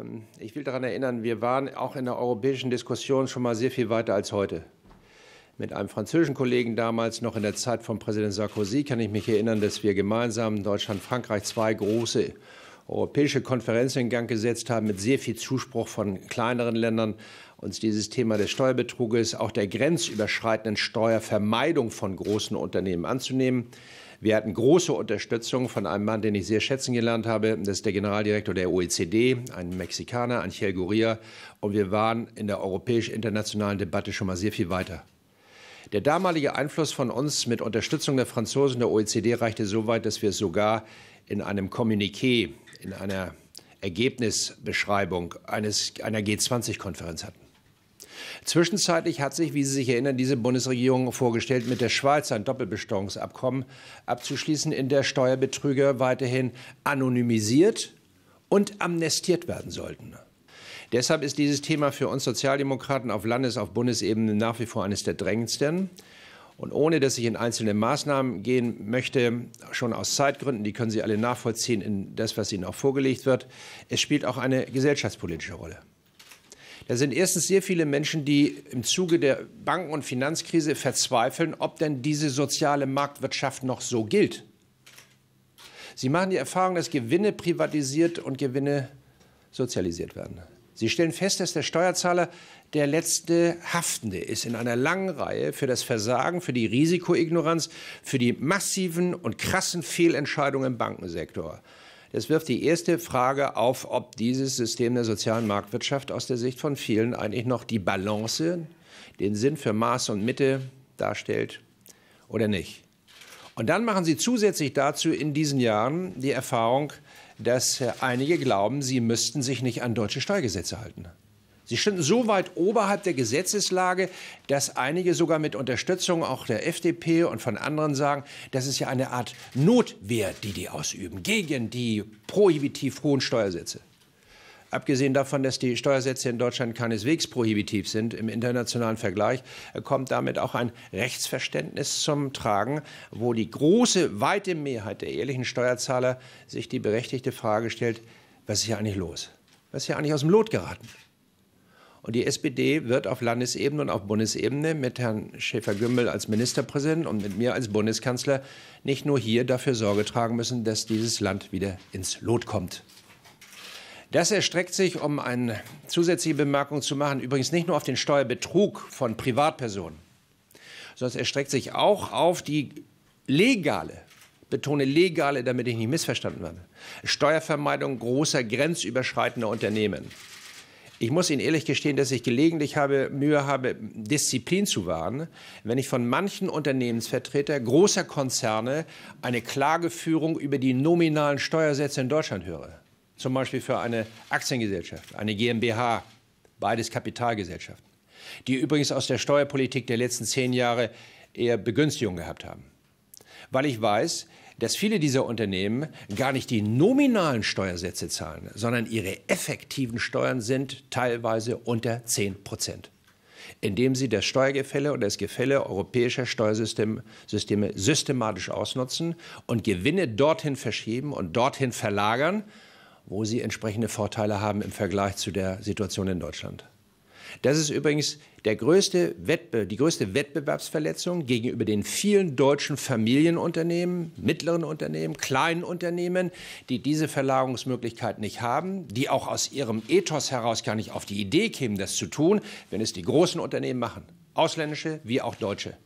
Ähm, ich will daran erinnern, wir waren auch in der europäischen Diskussion schon mal sehr viel weiter als heute. Mit einem französischen Kollegen damals, noch in der Zeit von Präsident Sarkozy, kann ich mich erinnern, dass wir gemeinsam Deutschland-Frankreich zwei große europäische Konferenz in Gang gesetzt haben, mit sehr viel Zuspruch von kleineren Ländern, uns dieses Thema des Steuerbetruges, auch der grenzüberschreitenden Steuervermeidung von großen Unternehmen anzunehmen. Wir hatten große Unterstützung von einem Mann, den ich sehr schätzen gelernt habe. Das ist der Generaldirektor der OECD, ein Mexikaner, Angel Gurria. Und wir waren in der europäisch-internationalen Debatte schon mal sehr viel weiter. Der damalige Einfluss von uns mit Unterstützung der Franzosen der OECD reichte so weit, dass wir es sogar in einem Kommuniqué in einer Ergebnisbeschreibung eines, einer G20-Konferenz hatten. Zwischenzeitlich hat sich, wie Sie sich erinnern, diese Bundesregierung vorgestellt, mit der Schweiz ein Doppelbesteuerungsabkommen abzuschließen, in der Steuerbetrüger weiterhin anonymisiert und amnestiert werden sollten. Deshalb ist dieses Thema für uns Sozialdemokraten auf Landes-, auf Bundesebene nach wie vor eines der drängendsten. Und ohne dass ich in einzelne Maßnahmen gehen möchte, schon aus Zeitgründen, die können Sie alle nachvollziehen in das, was Ihnen auch vorgelegt wird, es spielt auch eine gesellschaftspolitische Rolle. Da sind erstens sehr viele Menschen, die im Zuge der Banken- und Finanzkrise verzweifeln, ob denn diese soziale Marktwirtschaft noch so gilt. Sie machen die Erfahrung, dass Gewinne privatisiert und Gewinne sozialisiert werden. Sie stellen fest, dass der Steuerzahler der letzte Haftende ist in einer langen Reihe für das Versagen, für die Risikoignoranz, für die massiven und krassen Fehlentscheidungen im Bankensektor. Das wirft die erste Frage auf, ob dieses System der sozialen Marktwirtschaft aus der Sicht von vielen eigentlich noch die Balance, den Sinn für Maß und Mitte darstellt oder nicht. Und dann machen sie zusätzlich dazu in diesen Jahren die Erfahrung, dass äh, einige glauben, sie müssten sich nicht an deutsche Steuergesetze halten. Sie stünden so weit oberhalb der Gesetzeslage, dass einige sogar mit Unterstützung auch der FDP und von anderen sagen, das ist ja eine Art Notwehr, die die ausüben gegen die prohibitiv hohen Steuersätze. Abgesehen davon, dass die Steuersätze in Deutschland keineswegs prohibitiv sind im internationalen Vergleich, äh, kommt damit auch ein Rechtsverständnis zum Tragen, wo die große, weite Mehrheit der ehrlichen Steuerzahler sich die berechtigte Frage stellt, was ist hier eigentlich los? Was ist hier eigentlich aus dem Lot geraten? Und die SPD wird auf Landesebene und auf Bundesebene mit Herrn Schäfer-Gümbel als Ministerpräsident und mit mir als Bundeskanzler nicht nur hier dafür Sorge tragen müssen, dass dieses Land wieder ins Lot kommt. Das erstreckt sich, um eine zusätzliche Bemerkung zu machen, übrigens nicht nur auf den Steuerbetrug von Privatpersonen, sondern es erstreckt sich auch auf die legale, betone legale, damit ich nicht missverstanden werde, Steuervermeidung großer grenzüberschreitender Unternehmen. Ich muss Ihnen ehrlich gestehen, dass ich gelegentlich habe, Mühe habe, Disziplin zu wahren, wenn ich von manchen Unternehmensvertretern großer Konzerne eine Klageführung über die nominalen Steuersätze in Deutschland höre zum Beispiel für eine Aktiengesellschaft, eine GmbH, beides Kapitalgesellschaften, die übrigens aus der Steuerpolitik der letzten zehn Jahre eher Begünstigung gehabt haben. Weil ich weiß, dass viele dieser Unternehmen gar nicht die nominalen Steuersätze zahlen, sondern ihre effektiven Steuern sind teilweise unter 10 Prozent, indem sie das Steuergefälle und das Gefälle europäischer Steuersysteme systematisch ausnutzen und Gewinne dorthin verschieben und dorthin verlagern, wo sie entsprechende Vorteile haben im Vergleich zu der Situation in Deutschland. Das ist übrigens größte die größte Wettbewerbsverletzung gegenüber den vielen deutschen Familienunternehmen, mittleren Unternehmen, kleinen Unternehmen, die diese Verlagerungsmöglichkeit nicht haben, die auch aus ihrem Ethos heraus gar nicht auf die Idee kämen, das zu tun, wenn es die großen Unternehmen machen, ausländische wie auch deutsche.